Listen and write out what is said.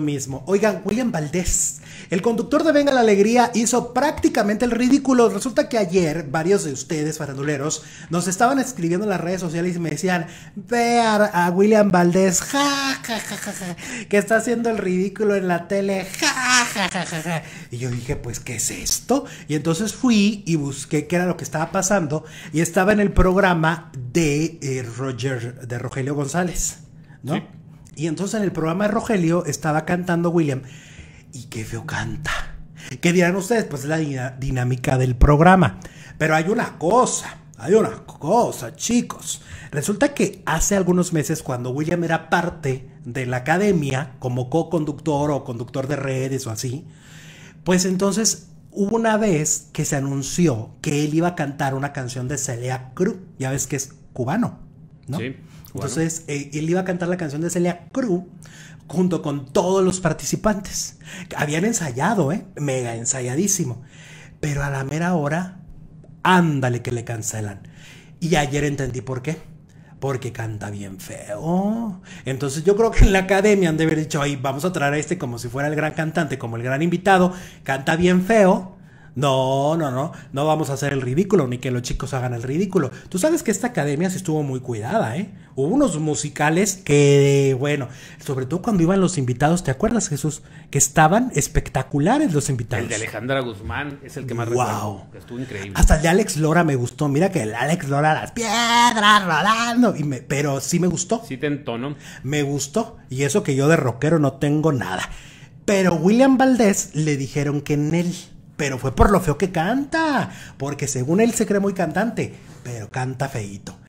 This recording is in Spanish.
mismo. Oigan, William Valdés, el conductor de Venga la Alegría hizo prácticamente el ridículo. Resulta que ayer varios de ustedes, faranduleros, nos estaban escribiendo en las redes sociales y me decían, ve a, William Valdés, ja, que está haciendo el ridículo en la tele, ja, Y yo dije, pues, ¿qué es esto? Y entonces fui y busqué qué era lo que estaba pasando y estaba en el programa de eh, Roger, de Rogelio González, ¿no? Y entonces en el programa de Rogelio estaba cantando William. Y qué feo canta. ¿Qué dirán ustedes? Pues es la dinámica del programa. Pero hay una cosa, hay una cosa, chicos. Resulta que hace algunos meses, cuando William era parte de la academia, como co-conductor o conductor de redes o así, pues entonces hubo una vez que se anunció que él iba a cantar una canción de Celia Cruz. Ya ves que es cubano. Entonces, eh, él iba a cantar la canción de Celia Cruz junto con todos los participantes. Habían ensayado, ¿eh? Mega ensayadísimo. Pero a la mera hora, ándale que le cancelan. Y ayer entendí por qué. Porque canta bien feo. Entonces yo creo que en la academia han de haber dicho, vamos a traer a este como si fuera el gran cantante, como el gran invitado. Canta bien feo no, no, no, no vamos a hacer el ridículo, ni que los chicos hagan el ridículo. Tú sabes que esta academia se estuvo muy cuidada, ¿eh? Hubo unos musicales que, bueno, sobre todo cuando iban los invitados, ¿te acuerdas, Jesús? Que estaban espectaculares los invitados. El de Alejandra Guzmán es el que más wow. Estuvo increíble. Hasta el de Alex Lora me gustó. Mira que el Alex Lora, las piedras rodando. pero sí me gustó. Sí te entono. Me gustó. Y eso que yo de rockero no tengo nada. Pero William Valdés le dijeron que en él. Pero fue por lo feo que canta, porque según él se cree muy cantante, pero canta feito.